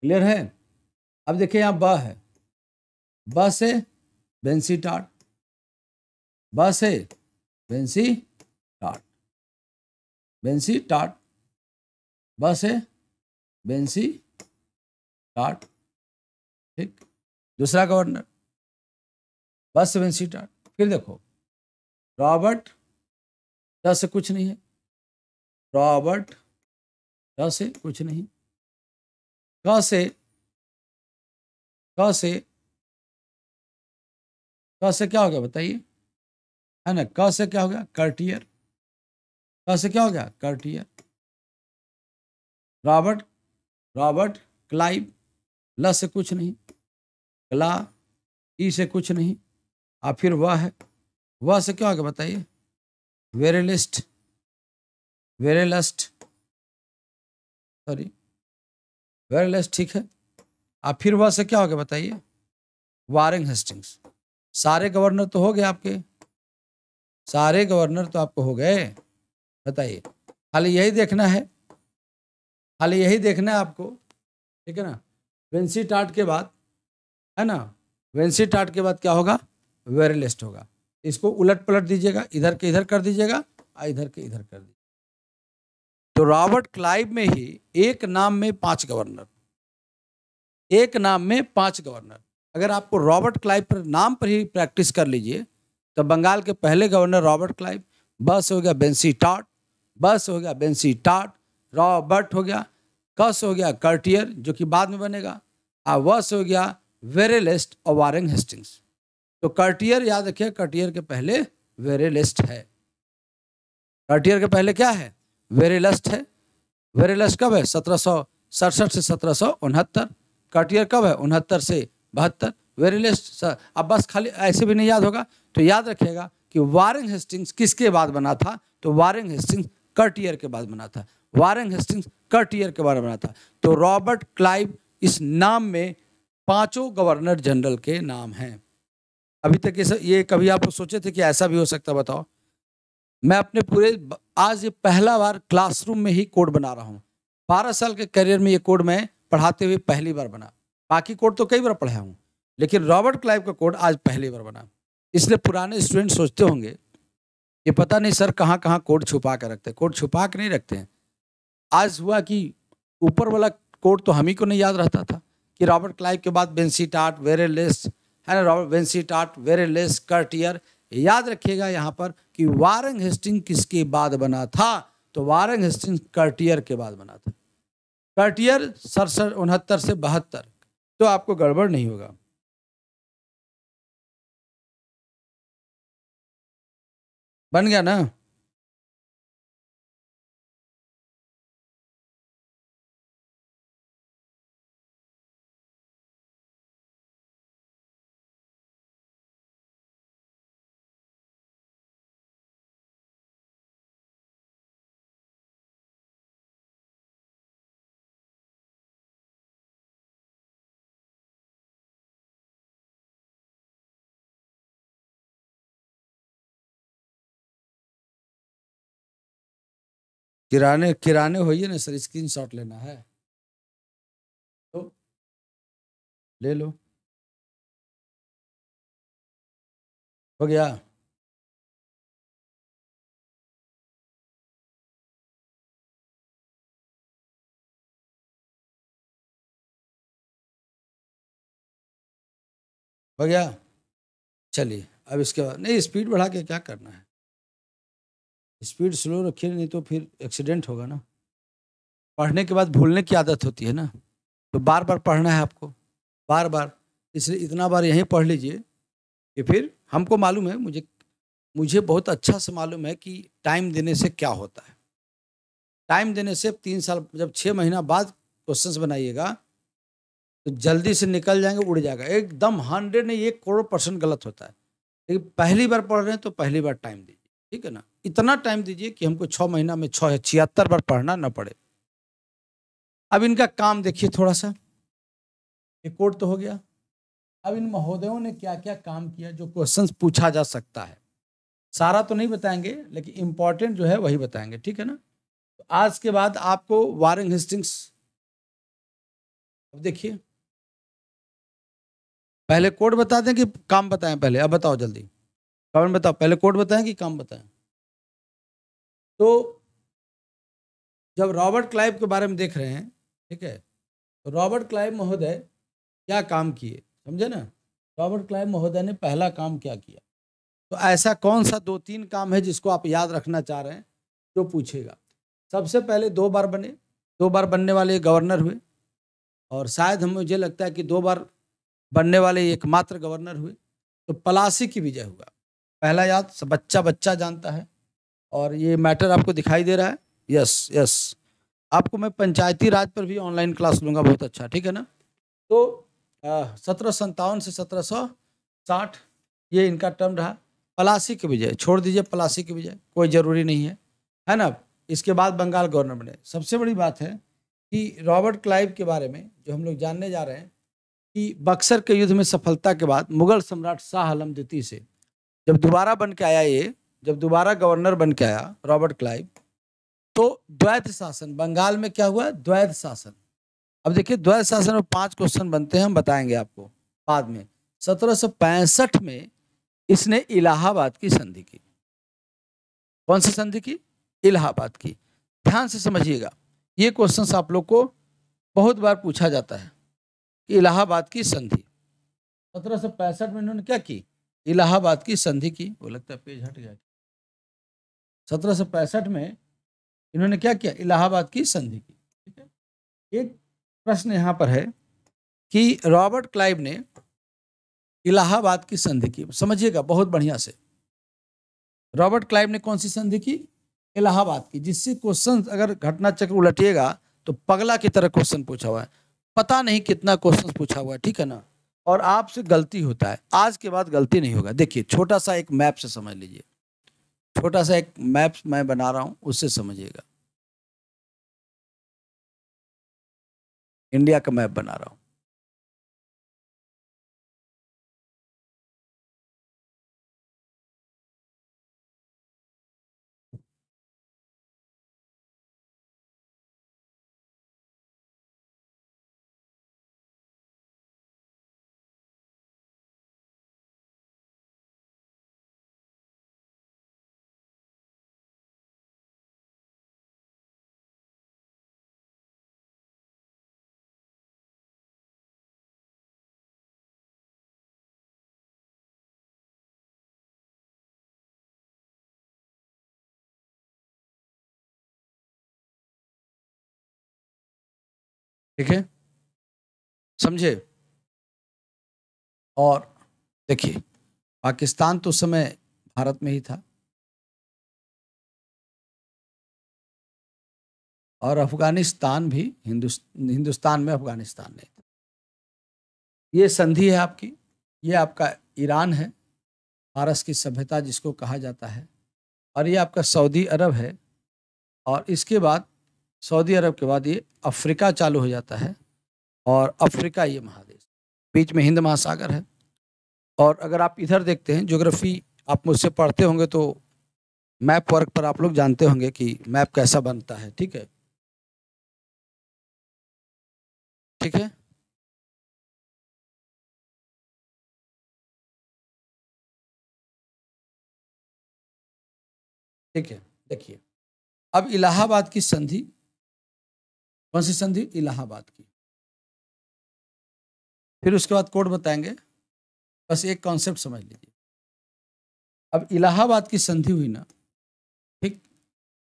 क्लियर है अब देखिए यहाँ ब है ब से बेंसी टाट ब से बेंसी टाट बेंसी टाट ब से बेंसी टाट ठीक दूसरा गवर्नर बस बेंसी टाट फिर देखो रॉबर्ट द से कुछ नहीं है रॉबर्ट क से कुछ नहीं क से क से क से क्या हो गया बताइए है ना क से क्या हो गया कर्टियर क से क्या हो गया कर्टियर रॉबर्ट रॉबर्ट क्लाइव ल से कुछ नहीं क्ला ई से कुछ नहीं आ फिर वह है वह से क्या हो गया बताइए वेरेलिस्ट वेरेलस्ट सॉरी वेरेलस्ट ठीक है आप फिर वह से क्या हो गया बताइए वारिंग हेस्टिंग्स सारे गवर्नर तो हो गए आपके सारे गवर्नर तो आपको हो गए बताइए खाली यही देखना है खाली यही देखना है आपको ठीक है ना वेंसी टाट के बाद है ना वेंसी टाट के बाद क्या होगा वेरेलेस्ट होगा इसको उलट पलट दीजिएगा इधर के इधर कर दीजिएगा इधर के इधर कर दीजिए तो रॉबर्ट क्लाइव में ही एक नाम में पांच गवर्नर एक नाम में पांच गवर्नर अगर आपको रॉबर्ट क्लाइव पर नाम पर ही प्रैक्टिस कर लीजिए तो बंगाल के पहले गवर्नर रॉबर्ट क्लाइव बस हो गया बेंसी टाट बस हो गया बेंसी टाट रॉबर्ट हो गया कस हो गया कर्टियर जो कि बाद में बनेगा और वस हो गया वेरेलेस्ट और वारेंग हेस्टिंग्स तो कर्टियर याद रखिए कर्टियर के पहले वेरेलेस्ट है कर्टियर के पहले क्या है वेरेलस्ट है वेरेलस्ट कब है सत्रह सड़सठ से सत्रह सौ उनहत्तर कटियर कब है उनहत्तर से बहत्तर वेरेलस्ट अब बस खाली ऐसे भी नहीं याद होगा तो याद रखिएगा कि वारिंग हेस्टिंग्स किसके बाद बना था तो वारिंग हेस्टिंग्स कर्टियर के बाद बना था वारिंग हेस्टिंग्स कर्टियर के बाद बना था तो रॉबर्ट क्लाइव इस नाम में पांचों गवर्नर जनरल के नाम हैं अभी तक ये कभी आप सोचे थे कि ऐसा भी हो सकता बताओ मैं अपने पूरे आज ये पहला बार क्लासरूम में ही कोड बना रहा हूँ बारह साल के करियर में ये कोड मैं पढ़ाते हुए पहली बार बना बाकी कोड तो कई बार पढ़ाया हूँ लेकिन रॉबर्ट क्लाइव का कोड आज पहली बार बना इसलिए पुराने स्टूडेंट सोचते होंगे ये पता नहीं सर कहाँ कहाँ कोड छुपा कर रखते हैं कोड छुपा के नहीं रखते हैं आज हुआ कि ऊपर वाला कोड तो हम ही को नहीं याद रहता था कि रॉबर्ट क्लाइव के बाद बेंसी टाट वेरेलेस है ना रॉबर्ट बेंसी टाट वेरेलेस कर्टियर याद रखिएगा यहाँ पर कि वारंग हेस्टिंग किसके बाद बना था तो वारंग हेस्टिंग कर्टियर के बाद बना था कर्टियर सड़सठ उनहत्तर से बहत्तर तो आपको गड़बड़ नहीं होगा बन गया ना किराने किराने होइए ना सर स्क्रीन शॉट लेना है तो ले लो हो गया हो गया चलिए अब इसके बाद नहीं स्पीड बढ़ा के क्या करना है स्पीड स्लो रखिए नहीं तो फिर एक्सीडेंट होगा ना पढ़ने के बाद भूलने की आदत होती है ना तो बार बार पढ़ना है आपको बार बार इसलिए इतना बार यहीं पढ़ लीजिए कि फिर हमको मालूम है मुझे मुझे बहुत अच्छा से मालूम है कि टाइम देने से क्या होता है टाइम देने से तीन साल जब छः महीना बाद क्वेश्चंस बनाइएगा तो जल्दी से निकल जाएंगे उड़ जाएगा एकदम हंड्रेड नहीं एक करोड़ परसेंट गलत होता है लेकिन पहली बार पढ़ रहे हैं तो पहली बार टाइम दीजिए ठीक है ना इतना टाइम दीजिए कि हमको छह महीना में छह छिहत्तर बार पढ़ना ना पड़े अब इनका काम देखिए थोड़ा सा ये कोर्ट तो हो गया अब इन महोदयों ने क्या क्या काम किया जो क्वेश्चन पूछा जा सकता है सारा तो नहीं बताएंगे लेकिन इम्पॉर्टेंट जो है वही बताएंगे ठीक है ना तो आज के बाद आपको वारिंग हिस्टिंग्स अब देखिए पहले कोड बता दें कि काम बताएं पहले अब बताओ जल्दी कारण बताओ पहले कोर्ट बताएं कि काम बताएं तो जब रॉबर्ट क्लाइव के बारे में देख रहे हैं ठीक है तो रॉबर्ट क्लाइव महोदय क्या काम किए समझे ना रॉबर्ट क्लाइव महोदय ने पहला काम क्या किया तो ऐसा कौन सा दो तीन काम है जिसको आप याद रखना चाह रहे हैं जो पूछेगा सबसे पहले दो बार बने दो बार बनने वाले गवर्नर हुए और शायद हमें मुझे लगता है कि दो बार बनने वाले एकमात्र गवर्नर हुए तो पलासी की विजय हुआ पहला याद बच्चा बच्चा जानता है और ये मैटर आपको दिखाई दे रहा है यस यस आपको मैं पंचायती राज पर भी ऑनलाइन क्लास लूँगा बहुत अच्छा ठीक है ना तो सत्रह सत्तावन से सत्रह सौ साठ ये इनका टर्म रहा पलासी के विजय छोड़ दीजिए पलासी के विजय कोई ज़रूरी नहीं है है ना इसके बाद बंगाल गवर्नर बने सबसे बड़ी बात है कि रॉबर्ट क्लाइव के बारे में जो हम लोग जानने जा रहे हैं कि बक्सर के युद्ध में सफलता के बाद मुगल सम्राट शाह आलम द्वितीय से जब दोबारा बन के आया ये जब दोबारा गवर्नर बन के आया रॉबर्ट क्लाइव तो द्वैत शासन बंगाल में क्या हुआ द्वैत शासन अब देखिए द्वैत शासन में पांच क्वेश्चन बनते हैं हम बताएंगे आपको बाद में सत्रह में इसने इलाहाबाद की संधि की कौन सी संधि की इलाहाबाद की ध्यान से समझिएगा ये क्वेश्चन आप लोग को बहुत बार पूछा जाता है कि इलाहाबाद की संधि सत्रह में इन्होंने क्या की इलाहाबाद की संधि की वो लगता है पेज हट गया सत्रह सौ पैंसठ में इन्होंने क्या किया इलाहाबाद की संधि की ठीक है एक प्रश्न यहाँ पर है कि रॉबर्ट क्लाइव ने इलाहाबाद की संधि की समझिएगा बहुत बढ़िया से रॉबर्ट क्लाइव ने कौन सी संधि की इलाहाबाद की जिससे क्वेश्चन अगर घटना चक्र उलटिएगा तो पगला की तरह क्वेश्चन पूछा हुआ है पता नहीं कितना क्वेश्चन पूछा हुआ है ठीक है ना और आपसे गलती होता है आज के बाद गलती नहीं होगा देखिए छोटा सा एक मैप से समझ लीजिए छोटा सा एक मैप मैं बना रहा हूँ उससे समझिएगा इंडिया का मैप बना रहा हूँ ठीक है समझे और देखिए पाकिस्तान तो उस समय भारत में ही था और अफगानिस्तान भी हिंदुस्तान हिंदुस्तान में अफगानिस्तान नहीं था ये संधि है आपकी ये आपका ईरान है फारस की सभ्यता जिसको कहा जाता है और ये आपका सऊदी अरब है और इसके बाद सऊदी अरब के बाद ये अफ्रीका चालू हो जाता है और अफ्रीका ये महादेश बीच में हिंद महासागर है और अगर आप इधर देखते हैं ज्योग्राफी आप मुझसे पढ़ते होंगे तो मैप वर्क पर आप लोग जानते होंगे कि मैप कैसा बनता है ठीक है ठीक है ठीक है देखिए अब इलाहाबाद की संधि कौन सी संधि इलाहाबाद की फिर उसके बाद कोड बताएंगे बस एक कॉन्सेप्ट समझ लीजिए अब इलाहाबाद की संधि हुई ना ठीक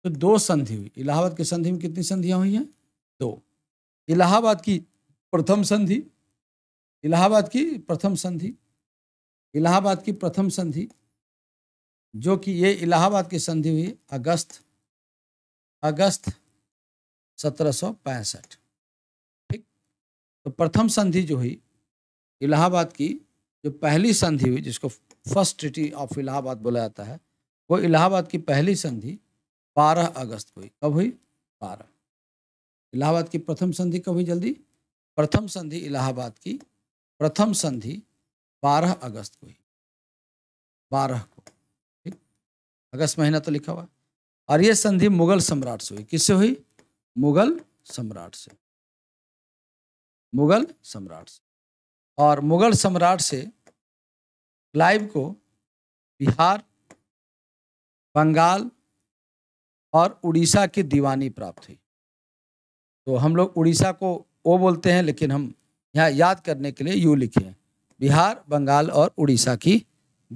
तो दो संधि हुई इलाहाबाद की संधि में कितनी संधियां हुई हैं दो इलाहाबाद की प्रथम संधि इलाहाबाद की प्रथम संधि इलाहाबाद की प्रथम संधि जो कि ये इलाहाबाद की संधि हुई अगस्त अगस्त सत्रह ठीक तो प्रथम संधि जो हुई इलाहाबाद की जो पहली संधि हुई जिसको फर्स्ट ट्रिटी ऑफ इलाहाबाद बोला जाता है वो इलाहाबाद की पहली संधि 12 अगस्त को हुई कब हुई 12 इलाहाबाद की प्रथम संधि कब हुई जल्दी प्रथम संधि इलाहाबाद की प्रथम संधि 12 अगस्त को हुई 12 को ठीक अगस्त महीना तो लिखा हुआ और ये संधि मुगल सम्राट से हुई किससे हुई मुगल सम्राट से मुगल सम्राट से और मुगल सम्राट से क्लाइव को बिहार बंगाल और उड़ीसा की दीवानी प्राप्त हुई तो हम लोग उड़ीसा को ओ बोलते हैं लेकिन हम यहाँ याद करने के लिए यू लिखे हैं बिहार बंगाल और उड़ीसा की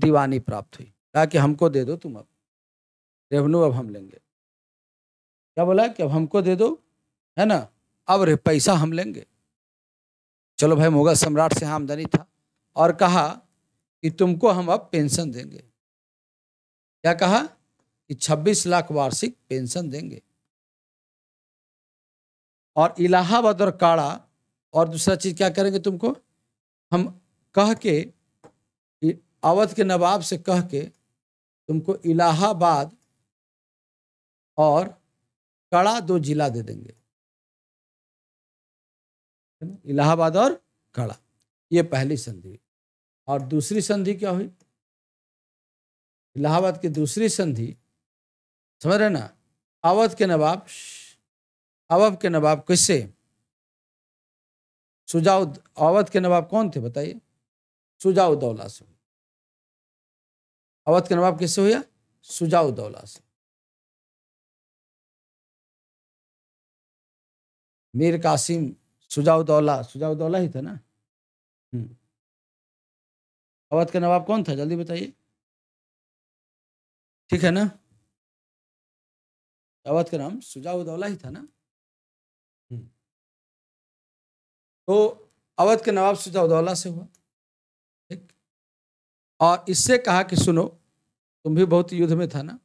दीवानी प्राप्त हुई ताकि हमको दे दो तुम अब रेवन्यू अब हम लेंगे क्या बोला कि अब हमको दे दो है ना अब रे पैसा हम लेंगे चलो भाई मुगल सम्राट से आमदनी था और कहा कि तुमको हम अब पेंशन देंगे क्या कहा कि 26 लाख वार्षिक पेंशन देंगे और इलाहाबाद और काड़ा और दूसरा चीज क्या करेंगे तुमको हम कह के अवध के नवाब से कह के तुमको इलाहाबाद और कड़ा दो जिला दे देंगे इलाहाबाद और कड़ा ये पहली संधि और दूसरी संधि क्या हुई इलाहाबाद की दूसरी संधि समझ रहे ना अवध के नवाब अवध के नवाब किससे सुजाउद अवध के नवाब कौन थे बताइए सुजाउदौला से अवध के नवाब किससे हुआ सुजाउदौला से मीर कासिम सुजाउदौला सुजाउदौला ही था ना अवध हम्म। का नवाब कौन था जल्दी बताइए ठीक है ना अवध का नाम सुजाउदौला ही था ना हम्म। तो अवध के नवाब सुजाउदौला से हुआ ठीक और इससे कहा कि सुनो तुम भी बहुत युद्ध में था ना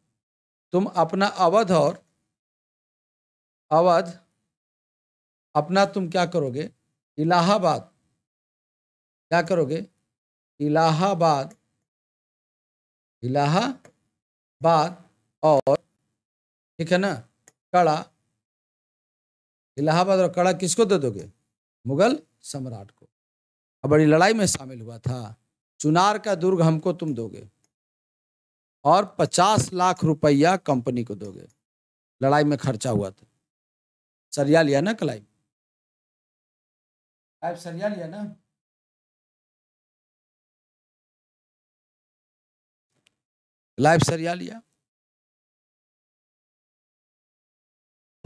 तुम अपना अवध और अवध अपना तुम क्या करोगे इलाहाबाद क्या करोगे इलाहाबाद इलाहाबाद और ठीक है ना कड़ा इलाहाबाद और कड़ा किसको दे दोगे मुगल सम्राट को अब बड़ी लड़ाई में शामिल हुआ था चुनार का दुर्ग हमको तुम दोगे और पचास लाख रुपया कंपनी को दोगे लड़ाई में खर्चा हुआ था सरिया लिया ना कलाई आप सरिया लिया ना लाइव सरिया लिया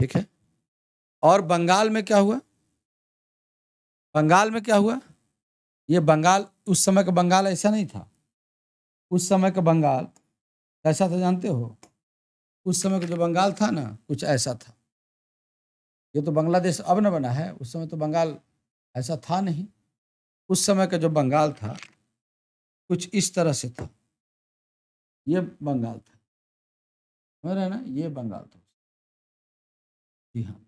ठीक है और बंगाल में क्या हुआ बंगाल में क्या हुआ ये बंगाल उस समय का बंगाल ऐसा नहीं था उस समय का बंगाल ऐसा था तो जानते हो उस समय का जो बंगाल था ना कुछ ऐसा था ये तो बांग्लादेश अब न बना है उस समय तो बंगाल ऐसा था नहीं उस समय का जो बंगाल था कुछ इस तरह से था ये बंगाल था समझ रहे ना ये बंगाल था जी हाँ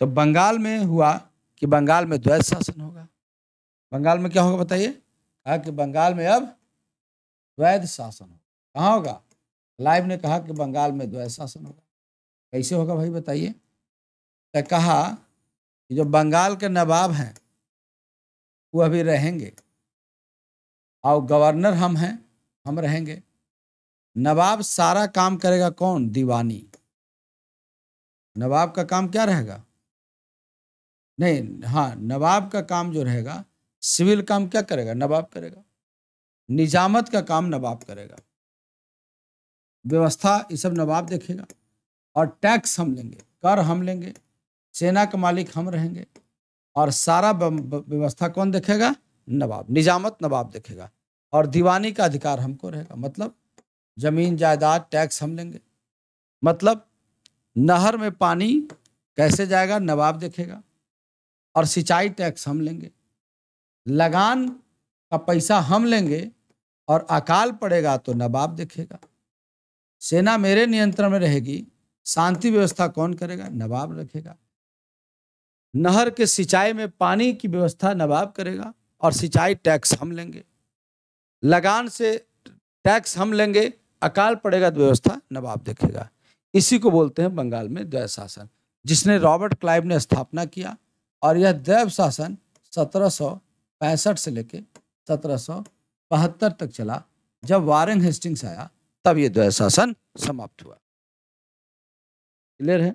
तो बंगाल में हुआ कि बंगाल में द्वैत शासन होगा बंगाल में क्या होगा बताइए कहा कि बंगाल में अब द्वैत शासन होगा कहाँ होगा लाइव ने कहा कि बंगाल में द्वैत शासन होगा कैसे होगा भाई बताइए तो कहा कि जो बंगाल के नवाब हैं वो अभी रहेंगे और गवर्नर हम हैं हम रहेंगे नवाब सारा काम करेगा कौन दीवानी नवाब का काम क्या रहेगा नहीं हाँ नवाब का काम जो रहेगा सिविल काम क्या करेगा नवाब करेगा निजामत का काम नवाब करेगा व्यवस्था ये सब नवाब देखेगा और टैक्स हम लेंगे कर हम लेंगे सेना का मालिक हम रहेंगे और सारा व्यवस्था कौन देखेगा नवाब निजामत नवाब देखेगा और दीवानी का अधिकार हमको रहेगा मतलब जमीन जायदाद टैक्स हम लेंगे मतलब नहर में पानी कैसे जाएगा नवाब देखेगा और सिंचाई टैक्स हम लेंगे लगान का पैसा हम लेंगे और अकाल पड़ेगा तो नवाब देखेगा सेना मेरे नियंत्रण में रहेगी शांति व्यवस्था कौन करेगा नवाब रखेगा नहर के सिंचाई में पानी की व्यवस्था नवाब करेगा और सिंचाई टैक्स हम लेंगे लगान से टैक्स हम लेंगे अकाल पड़ेगा तो व्यवस्था नवाब देखेगा इसी को बोलते हैं बंगाल में द्वैव शासन जिसने रॉबर्ट क्लाइव ने स्थापना किया और यह द्वैव शासन सत्रह से लेके सत्रह तक चला जब वारंग हेस्टिंग्स आया तब यह द्वैव शासन समाप्त हुआ क्लियर है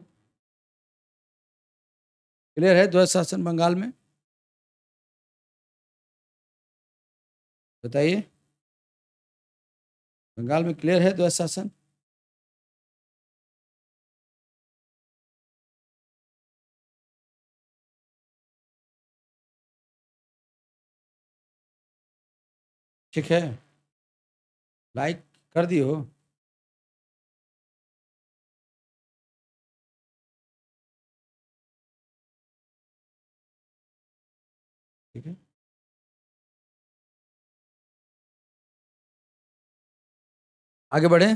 क्लियर है द्वैत शासन बंगाल में बताइए बंगाल में क्लियर है द्वैत शासन ठीक है लाइक कर दियो आगे बढ़े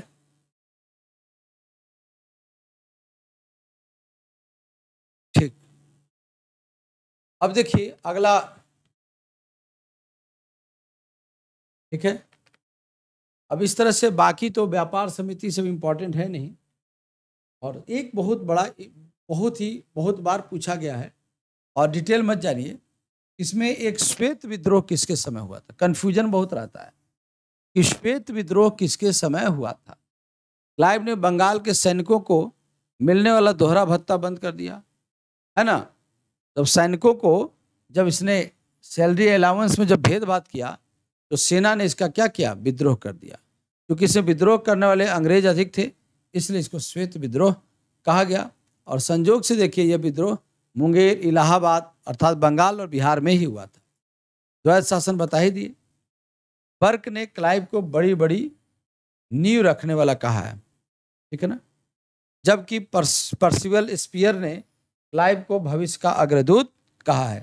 ठीक अब देखिए अगला ठीक है अब इस तरह से बाकी तो व्यापार समिति सब इम्पोर्टेंट है नहीं और एक बहुत बड़ा बहुत ही बहुत बार पूछा गया है और डिटेल मत जानिए इसमें एक श्वेत विद्रोह किसके समय हुआ था कन्फ्यूजन बहुत रहता है कि श्वेत विद्रोह किसके समय हुआ था क्लाइव ने बंगाल के सैनिकों को मिलने वाला दोहरा भत्ता बंद कर दिया है ना जब सैनिकों को जब इसने सैलरी अलाउंस में जब भेदभाव किया तो सेना ने इसका क्या किया विद्रोह कर दिया क्योंकि इसे विद्रोह करने वाले अंग्रेज अधिक थे इसलिए इसको श्वेत विद्रोह कहा गया और संजोग से देखिए यह विद्रोह मुंगेर इलाहाबाद अर्थात बंगाल और बिहार में ही हुआ था द्वैत शासन बता ही दिए बर्क ने क्लाइव को बड़ी बड़ी नींव रखने वाला कहा है ठीक है ना जबकि पर्स, पर्सिवल स्पियर ने क्लाइव को भविष्य का अग्रदूत कहा है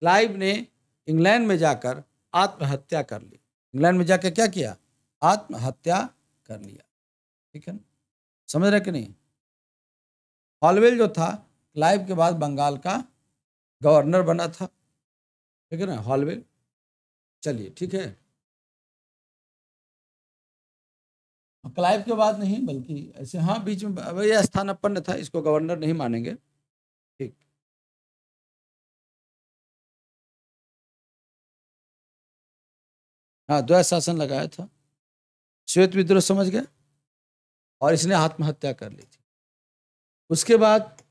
क्लाइव ने इंग्लैंड में जाकर आत्महत्या कर ली इंग्लैंड में जाकर क्या किया आत्महत्या कर लिया ठीक है ना समझ रहे कि नहीं हॉलवेल जो था क्लाइव के बाद बंगाल का गवर्नर बना था ठीक है ना हॉलवेल चलिए ठीक है क्लाइव के बाद नहीं बल्कि ऐसे हाँ बीच में यह स्थान अपन्न था इसको गवर्नर नहीं मानेंगे ठीक हाँ द्वय शासन लगाया था श्वेत विद्रोह समझ गया और इसने आत्महत्या कर ली थी उसके बाद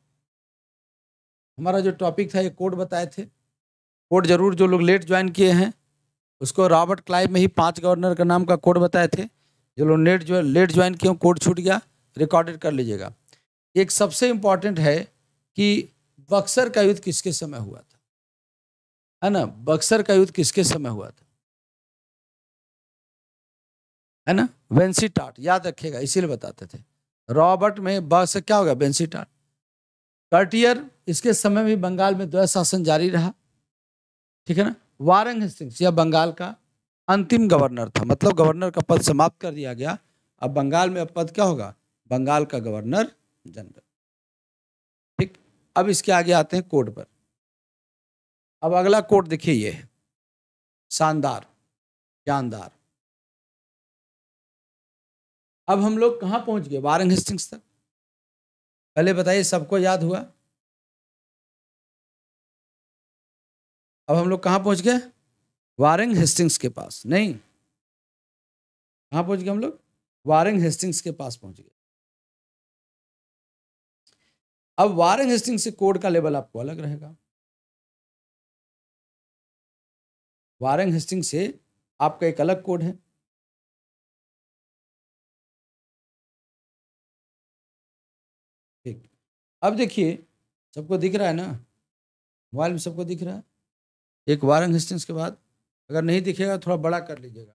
हमारा जो टॉपिक था ये कोड बताए थे कोड जरूर जो लोग लेट ज्वाइन किए हैं उसको रॉबर्ट क्लाइव में ही पांच गवर्नर का नाम का कोड बताए थे जो लोग नेट जो लेट ज्वाइन किए कोड छूट गया रिकॉर्डेड कर लीजिएगा एक सबसे इम्पॉर्टेंट है कि बक्सर का युद्ध किसके समय हुआ था है ना बक्सर का युद्ध किसके समय हुआ था है ना वेंसी टाट याद रखिएगा इसीलिए बताते थे रॉबर्ट में ब क्या होगा बेंसी टाट कर्टियर इसके समय भी बंगाल में द्वैत शासन जारी रहा ठीक है ना वारंग सिंह या बंगाल का अंतिम गवर्नर था मतलब गवर्नर का पद समाप्त कर दिया गया अब बंगाल में अब पद क्या होगा बंगाल का गवर्नर जनरल ठीक अब इसके आगे आते हैं कोड पर अब अगला कोड देखिए ये शानदार जानदार अब हम लोग कहाँ पहुँच गए वारंग हिस्टिंग्स तक पहले बताइए सबको याद हुआ अब हम लोग कहाँ पहुँच गए वारंग हेस्टिंग्स के पास नहीं कहाँ पहुंच गए हम लोग वारंग हेस्टिंग्स के पास पहुंच गए अब वारंग हेस्टिंग से कोड का लेवल आपको अलग रहेगा वारंग हेस्टिंग से आपका एक अलग कोड है ठीक अब देखिए सबको दिख रहा है ना मोबाइल में सबको दिख रहा है एक वारंग हेस्टिंग्स के बाद अगर नहीं दिखेगा थोड़ा बड़ा कर लीजिएगा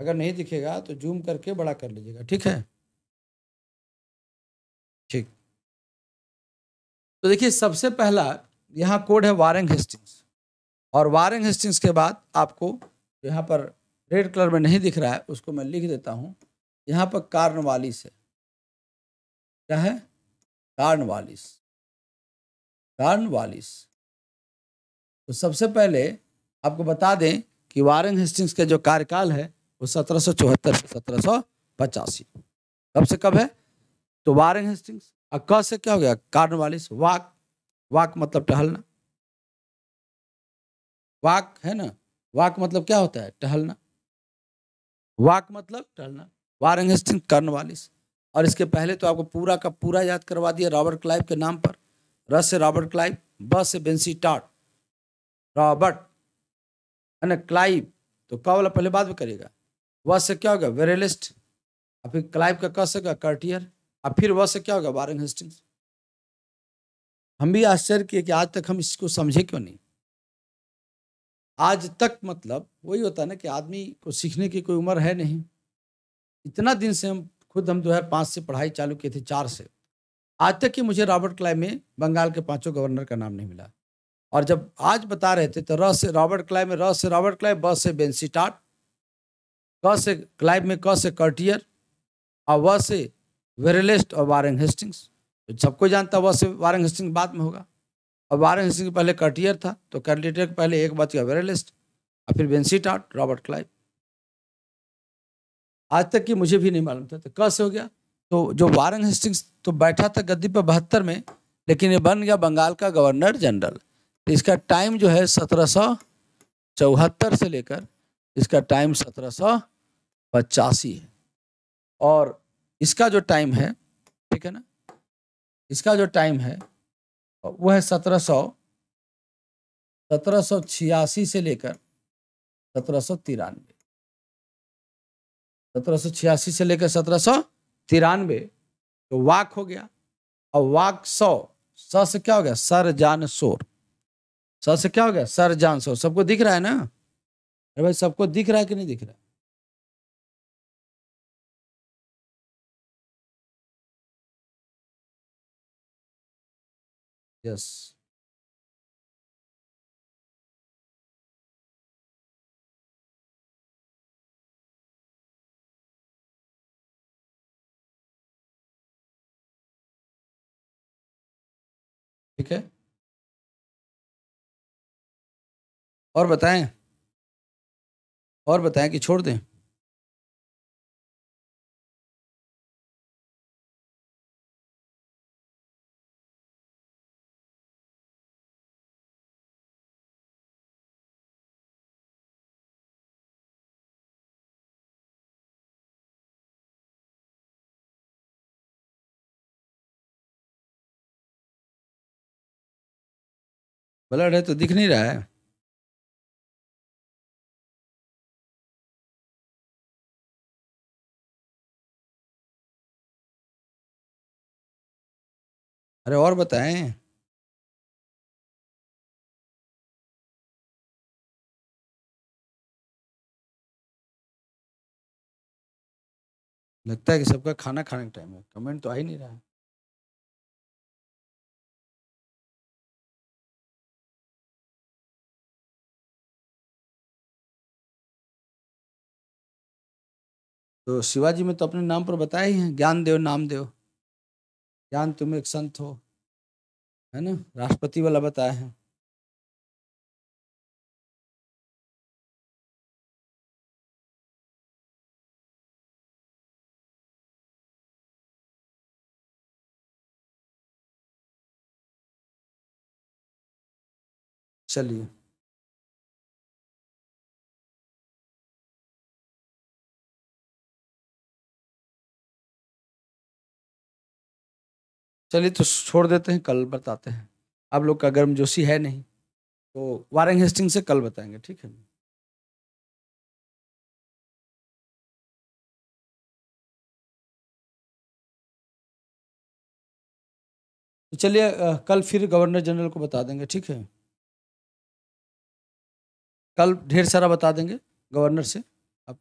अगर नहीं दिखेगा तो जूम करके बड़ा कर लीजिएगा ठीक है ठीक तो देखिए सबसे पहला यहाँ कोड है वारंग हेस्टिंग्स और वारंग हेस्टिंग्स के बाद आपको यहाँ पर रेड कलर में नहीं दिख रहा है उसको मैं लिख देता हूँ यहाँ पर कार्न वालिस है क्या है कार्न कार्न वालिस तो सबसे पहले आपको बता दें कि वारेन हेस्टिंग्स का जो कार्यकाल है वो सत्रह सौ चौहत्तर से सत्रह सौ पचासी कब से कब है तो वारेन हेस्टिंग्स और क से क्या हो गया कार्न वालिस वाक वाक मतलब टहलना वाक है ना वाक मतलब क्या होता है टहलना वाक मतलब टहलना वारेन हेस्टिंग वालिस और इसके पहले तो आपको पूरा का पूरा याद करवा दिया रॉबर्ट क्लाइव के नाम पर रस से रॉबर्ट क्लाइव ब से बेंसी टाट रॉबर्ट है ना क्लाइव तो क वाला पहले बाद में करेगा वह से क्या होगा वेरेलिस्ट और फिर क्लाइव का क से कर्टियर और फिर वह से क्या होगा वारन हेस्टिंग्स हम भी आश्चर्य किए कि आज तक हम इसको समझे क्यों नहीं आज तक मतलब वही होता है ना कि आदमी को सीखने की कोई उम्र है नहीं इतना दिन से हम खुद हम दो हज़ार पाँच से पढ़ाई चालू किए थे चार से आज तक कि मुझे रॉबर्ट क्लाइव में बंगाल के पांचों गवर्नर का नाम नहीं मिला और जब आज बता रहे थे तो र से रॉबर्ट क्लाइव में र से रॉबर्ट क्लाइव ब से बेंसीटाट क से क्लाइव में क से कर्टियर और व से वेरेलेस्ट और वारंग हेस्टिंग्स तो सबको जानता व से वारंग हेस्टिंग बाद में होगा और वारंग हेस्टिंग पहले कर्टियर था तो कर्टियर के पहले एक बात किया वेरेलेस्ट और फिर बेंसीटाट रॉबर्ट क्लाइव आज तक की मुझे भी नहीं मालूम था तो क से हो गया तो जो वारंग हेस्टिंग्स तो बैठा था गद्दी पर बहत्तर में लेकिन ये बन गया बंगाल का गवर्नर जनरल इसका टाइम जो है सत्रह सौ चौहत्तर से लेकर इसका टाइम सत्रह सौ पचासी है और इसका जो टाइम है ठीक है ना इसका जो टाइम है वो है सत्रह सौ सत्रह सौ छियासी से लेकर सत्रह सौ तिरानवे सत्रह सौ छियासी से लेकर सत्रह सौ तिरानवे तो वाक हो गया और वाक सौ स से क्या हो गया सर जान सोर सर से क्या हो गया सर जान सो सबको दिख रहा है ना अरे भाई सबको दिख रहा है कि नहीं दिख रहा है यस ठीक है और बताएं और बताएं कि छोड़ दें ब्लड है तो दिख नहीं रहा है अरे और बताएं लगता है कि सबका खाना खाने का टाइम है कमेंट तो आ ही नहीं रहा है तो शिवाजी में तो अपने नाम पर बताए ही है ज्ञान देव नाम देव ज्ञान तुम एक संत हो है ना राष्ट्रपति वाला बताया है चलिए चलिए तो छोड़ देते हैं कल बताते हैं आप लोग का गर्म जोशी है नहीं तो वारंग हेस्टिंग से कल बताएंगे ठीक है तो चलिए कल फिर गवर्नर जनरल को बता देंगे ठीक है कल ढेर सारा बता देंगे गवर्नर से अब